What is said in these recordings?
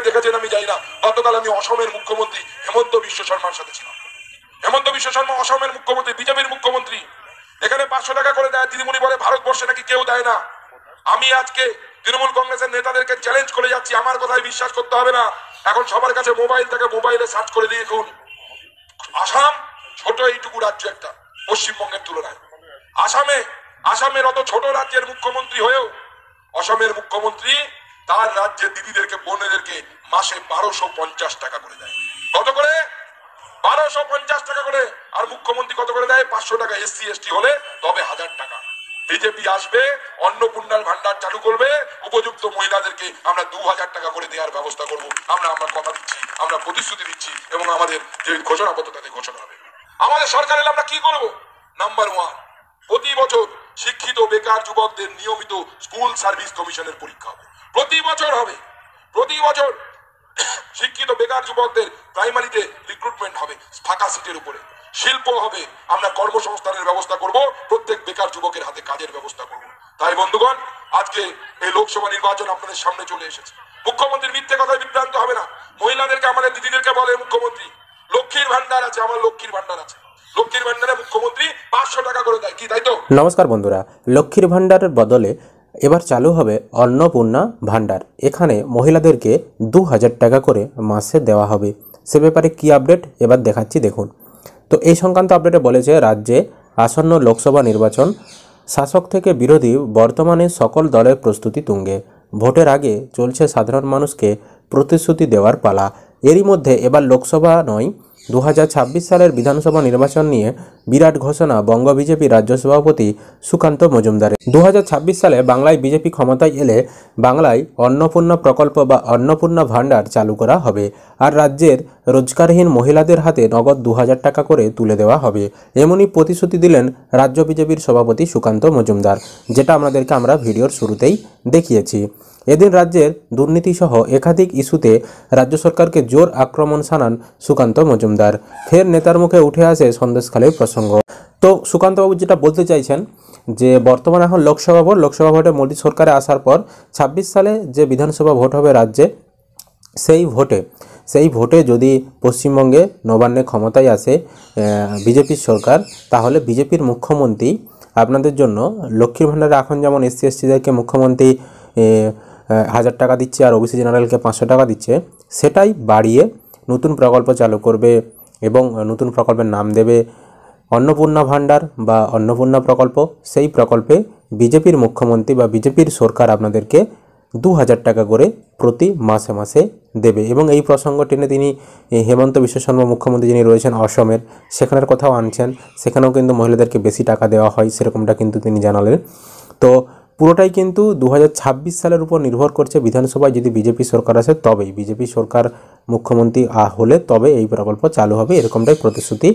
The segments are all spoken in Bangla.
কে দেখেছেন আমি যাই না গতকাল আমি অসমের মুখ্যমন্ত্রী হেমন্ত বিশ্ব শর্মার সাথে ছিলাম হেমন্ত বিশ্ব শর্মা অসমের মুখ্যমন্ত্রী বিজেপির মুখ্যমন্ত্রী এখানে পাঁচশো টাকা করে দেয় তৃণমূলী বলে ভারতবর্ষে নাকি কেউ দেয় না আমি আজকে তৃণমূল কংগ্রেসের নেতাদেরকে চ্যালেঞ্জ করে যাচ্ছি আমার কথায় বিশ্বাস করতে হবে না এখন সবার কাছে মোবাইল থেকে মোবাইলে সার্চ করে দিয়ে দেখুন আসাম ছোট এইটুকু রাজ্য একটা পশ্চিমবঙ্গের তুলনায় আসামে আসামের অত ছোট রাজ্যের মুখ্যমন্ত্রী হয়েও অসমের মুখ্যমন্ত্রী তার রাজ্যে দিদিদেরকে বোনেদেরকে মাসে বারোশো পঞ্চাশ টাকা করে দেয় কত করে বারোশো পঞ্চাশ টাকা করে আর মুখ্যমন্ত্রী কত করে দেয় পাঁচশো টাকা এসসি এসটি হলে তবে হাজার টাকা বিজেপি আসবে অন্নপূর্ণার ভান্ডার চালু করবে উপযুক্ত মহিলাদেরকে আমরা দু হাজার টাকা করে দেওয়ার ব্যবস্থা করব আমরা আমরা কথা দিচ্ছি আমরা প্রতিশ্রুতি দিচ্ছি এবং আমাদের যে ঘোষণাপত্র তাতে ঘোষণা হবে আমাদের সরকারের আমরা কি করব নাম্বার ওয়ান প্রতি বছর শিক্ষিত বেকার যুবকদের নিয়মিত স্কুল সার্ভিস কমিশনের পরীক্ষা হবে প্রতি বছর হবে প্রতি বছর শিক্ষিত বেকার যুবকদের প্রাইমারিতে রিক্রুটমেন্ট হবে ফাঁকা সিটের উপরে শিল্প হবে আমরা কর্মসংস্থানের ব্যবস্থা করব প্রত্যেক বেকার যুবকের হাতে কাজের ব্যবস্থা করব তাই বন্ধুগণ আজকে এই লোকসভা নির্বাচন আপনাদের সামনে চলে এসেছে মুখ্যমন্ত্রীর মিথ্যে কথায় বিভ্রান্ত হবে না মহিলাদেরকে আমাদের দিদিদেরকে বলে মুখ্যমন্ত্রী লক্ষ্মীর ভান্ডার আছে আমার লক্ষ্মীর ভান্ডার আছে লক্ষ্মীর ভান্ডারে মুখ্যমন্ত্রী পাঁচশো টাকা করে দেয় কি তাই তো নমস্কার বন্ধুরা লক্ষ্মীর ভান্ডারের বদলে এবার চালু হবে অন্নপূর্ণা ভাণ্ডার এখানে মহিলাদেরকে দু হাজার টাকা করে মাসে দেওয়া হবে সে ব্যাপারে কী আপডেট এবার দেখাচ্ছি দেখুন তো এই সংক্রান্ত আপডেটে বলেছে রাজ্যে আসন্ন লোকসভা নির্বাচন শাসক থেকে বিরোধী বর্তমানে সকল দলের প্রস্তুতি তুঙ্গে ভোটের আগে চলছে সাধারণ মানুষকে প্রতিশ্রুতি দেওয়ার পালা এরই মধ্যে এবার লোকসভা নয় দু সালের বিধানসভা নির্বাচন নিয়ে বিরাট ঘোষণা বঙ্গ বিজেপি রাজ্য সভাপতি সুকান্ত মজুমদারের দু সালে বাংলায় বিজেপি ক্ষমতায় এলে বাংলায় অন্নপূর্ণা প্রকল্প বা অন্নপূর্ণা ভাণ্ডার চালু করা হবে আর রাজ্যের রোজগারহীন মহিলাদের হাতে নগদ দু টাকা করে তুলে দেওয়া হবে এমনই প্রতিশ্রুতি দিলেন রাজ্য বিজেপির সভাপতি সুকান্ত মজুমদার যেটা আমাদেরকে আমরা ভিডিওর শুরুতেই দেখিয়েছি এদিন রাজ্যের দুর্নীতিসহ একাধিক ইস্যুতে রাজ্য সরকারকে জোর আক্রমণ শানান সুকান্ত মজুমদার ফের নেতার মুখে উঠে আসে সন্দেশখালীর প্রসঙ্গ তো সুকান্তবাবু যেটা বলতে চাইছেন যে বর্তমান এখন লোকসভা ভোট লোকসভা ভোটে মোদি সরকারে আসার পর ২৬ সালে যে বিধানসভা ভোট হবে রাজ্যে সেই ভোটে সেই ভোটে যদি পশ্চিমবঙ্গে নবান্নে ক্ষমতায় আসে বিজেপির সরকার তাহলে বিজেপির মুখ্যমন্ত্রী আপনাদের জন্য লক্ষ্মীর ভাণ্ডারে এখন যেমন এসসি এসটিদেরকে মুখ্যমন্ত্রী হাজার টাকা দিচ্ছে আর ওবিসি জেনারেলকে পাঁচশো টাকা দিচ্ছে সেটাই বাড়িয়ে নতুন প্রকল্প চালু করবে এবং নতুন প্রকল্পের নাম দেবে অন্নপূর্ণা ভাণ্ডার বা অন্নপূর্ণা প্রকল্প সেই প্রকল্পে বিজেপির মুখ্যমন্ত্রী বা বিজেপির সরকার আপনাদেরকে দু হাজার টাকা করে প্রতি মাসে মাসে দেবে এবং এই প্রসঙ্গ টেনে তিনি হেমন্ত বিশ্ব শর্মা মুখ্যমন্ত্রী যিনি রয়েছেন অসমের সেখানের কথাও আনছেন সেখানেও কিন্তু মহিলাদেরকে বেশি টাকা দেওয়া হয় সেরকমটা কিন্তু তিনি জানালেন তো পুরোটাই কিন্তু দু সালের উপর নির্ভর করছে বিধানসভায় যদি বিজেপি সরকার আসে তবেই বিজেপি সরকার মুখ্যমন্ত্রী হলে তবে এই প্রকল্প চালু হবে এরকমটাই প্রতিশ্রুতি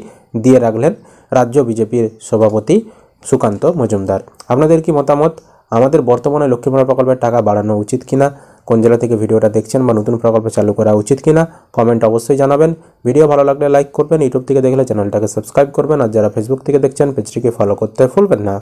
দিয়ে রাখলেন রাজ্য বিজেপির সভাপতি সুকান্ত মজুমদার আপনাদের কি মতামত আমাদের বর্তমানে লক্ষ্মীপুরা প্রকল্পের টাকা বাড়ানো উচিত কিনা কোন জেলা থেকে ভিডিওটা দেখছেন বা নতুন প্রকল্প চালু করা উচিত কিনা কমেন্ট অবশ্যই জানাবেন ভিডিও ভালো লাগলে লাইক করবেন ইউটিউব থেকে দেখলে চ্যানেলটাকে সাবস্ক্রাইব করবেন আর যারা ফেসবুক থেকে দেখছেন পেজটিকে ফলো করতে ভুলবেন না